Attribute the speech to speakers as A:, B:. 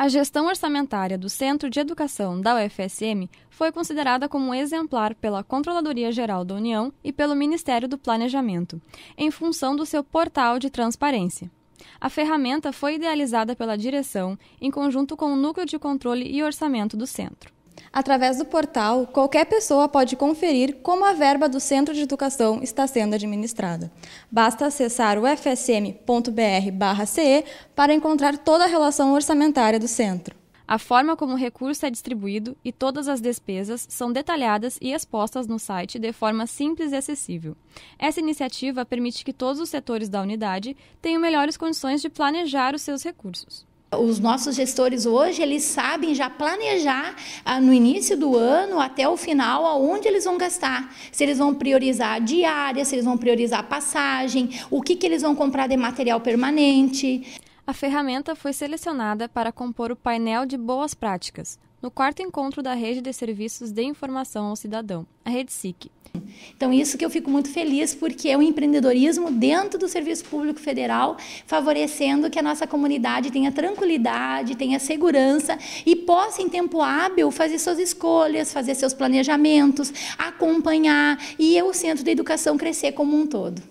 A: A gestão orçamentária do Centro de Educação da UFSM foi considerada como exemplar pela Controladoria Geral da União e pelo Ministério do Planejamento, em função do seu portal de transparência. A ferramenta foi idealizada pela direção em conjunto com o Núcleo de Controle e Orçamento do Centro. Através do portal, qualquer pessoa pode conferir como a verba do Centro de Educação está sendo administrada. Basta acessar o fsm.br/ce para encontrar toda a relação orçamentária do centro. A forma como o recurso é distribuído e todas as despesas são detalhadas e expostas no site de forma simples e acessível. Essa iniciativa permite que todos os setores da unidade tenham melhores condições de planejar os seus recursos. Os nossos gestores hoje, eles sabem já
B: planejar ah, no início do ano até o final aonde eles vão gastar. Se eles vão priorizar diária, se eles vão priorizar passagem, o que, que eles vão comprar de material
A: permanente. A ferramenta foi selecionada para compor o painel de boas práticas, no quarto encontro da Rede de Serviços de Informação ao Cidadão, a Rede SIC.
B: Então, isso que eu fico muito feliz, porque é o um empreendedorismo dentro do Serviço Público Federal, favorecendo que a nossa comunidade tenha tranquilidade, tenha segurança e possa, em tempo hábil, fazer suas escolhas, fazer seus planejamentos, acompanhar e o Centro de Educação crescer como um todo.